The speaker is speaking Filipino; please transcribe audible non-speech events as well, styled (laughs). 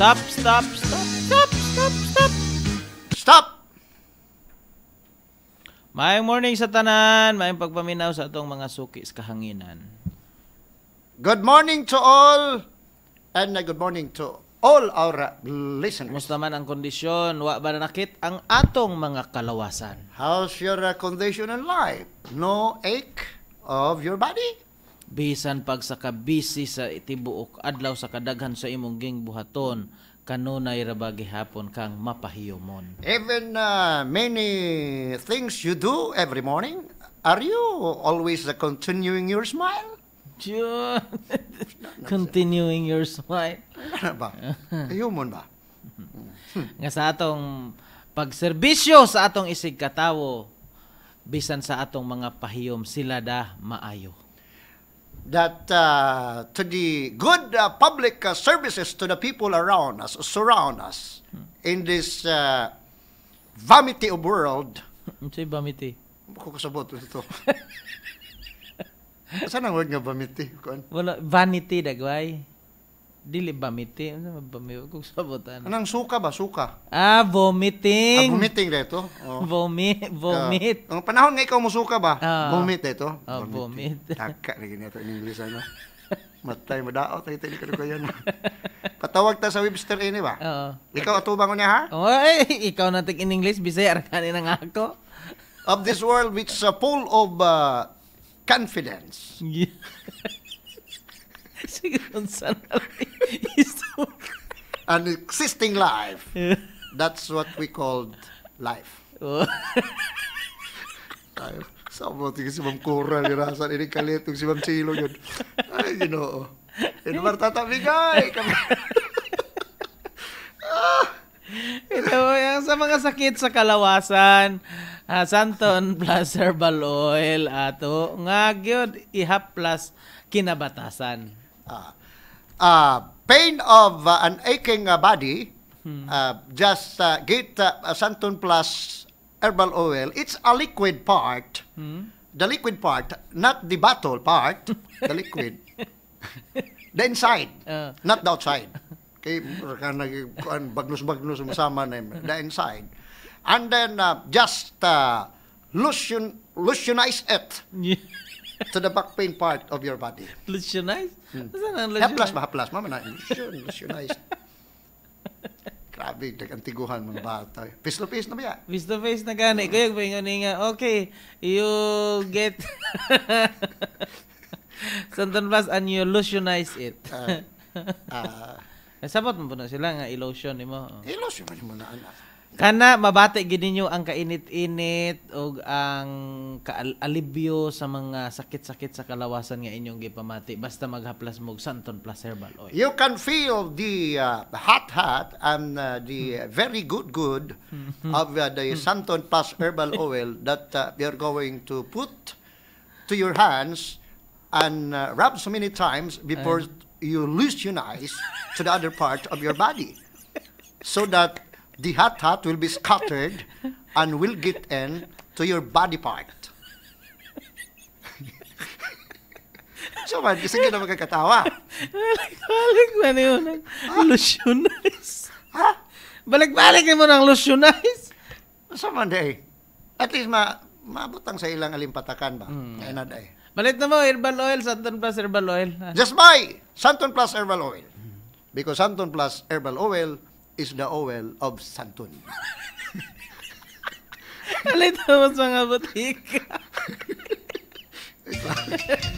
Stop, stop, stop, stop, stop, stop. Stop! Maayong morning sa tanan, maayong pagpaminaw sa atong mga suki sa kahanginan. Good morning to all and a good morning to all our listeners. Musta man ang kondisyon, wa ba nakit ang atong mga kalawasan? How's your condition in life? No ache of your body? bisan pagsakabisi sa itibuok adlaw sa kadaghan sa imong ging buhaton kanunay ra hapon kang mapahiyomon even uh, many things you do every morning are you always uh, continuing your smile (laughs) continuing your smile ano ba human ba nga sa atong pagserbisyo sa atong isig katawo bisan sa atong mga pahiyom sila da maayo that uh, to the good uh, public uh, services to the people around us, surround us hmm. in this uh, vanity of world. Ito (laughs) ano yung vanity. Kukusabot ito. (laughs) Saan ang word nga vanity? Wala, vanity, dagway. Dili bamiti. Ano bamiti? Kung sabutan. Anang suka ba? Suka? Ah, vomiting. Ah, vomiting dito. Oh. (laughs) Vomit. Vomit. Uh, ah. ang panahon nga ikaw mo suka ba? Uh, vomit dito. Oh, ah, vomit. (laughs) Taka na ganyan ito in English ano. Matay, madaot. Ay, tali ka ko yan. Patawag ta sa Webster ini ba? Oo. Ikaw atubang ko niya ha? Oo, ikaw na in English. Bisaya, arkanin na nga ako. Of this world which is uh, full of uh, confidence. Yeah. (laughs) Sige, kung sana is (laughs) to an existing life. Yeah. That's what we called life. Oh. Tayo. Sama tingin si Ma'am Cora, nirasan, inikalitong si Ma'am Chilo yun. Ay, you know. Yun naman tatabigay. ah. (laughs) Ito, yung sa mga sakit sa kalawasan, uh, Santon plus herbal oil, ato, nga gyud, ihap plus kinabatasan. Ah, uh, ah, uh, pain of uh, an aching uh, body, hmm. uh, just uh, get uh, Santon Plus herbal oil. It's a liquid part. Hmm. The liquid part, not the bottle part. the liquid. (laughs) the inside, uh. not the outside. Okay, bagnus-bagnus masama na The inside. And then uh, just uh, lotion, lotionize it. Yeah to the back pain part of your body. Lesionized? Hmm. Haplas ba? Haplas. Mama na. Lesion. Lesionized. (laughs) Grabe, nagantiguhan mga bata. Face to face na ba ya? Face to face na gani. Hmm. Kaya ba yung nga, okay, you get... (laughs) Santan Plus and you lotionize it. uh, uh, (laughs) Nasabot mo po na sila nga illusion ni mo. Illusion mo na anak. Kana mabati gid ninyo ang kainit-init ug ang kaalibyo sa mga sakit-sakit sa kalawasan nga inyong gipamati basta maghaplas mog Santon Plus Herbal Oil. You can feel the uh, hot hot and uh, the very good good mm-hmm. of uh, the mm-hmm. Santon Plus Herbal (laughs) Oil that uh, you're going to put to your hands and uh, rub so many times before um, you lose your eyes to the other part of your body so that the hot hot will be scattered and will get in to your body part. so man, kasi ka na magkakatawa. Balik-balik na yun. Illusionize. Ha? Balik-balik mo ng illusionize. So man, day. Eh, at least ma mabutang sa ilang alimpatakan ba? Mm. Ngayon na, day. Eh. Balit na mo, herbal oil, Santon Plus herbal oil. Ah. Just buy Santon Plus herbal oil. Because Santon Plus herbal oil is the oil of Santun. Alay tawas mga butika. (laughs)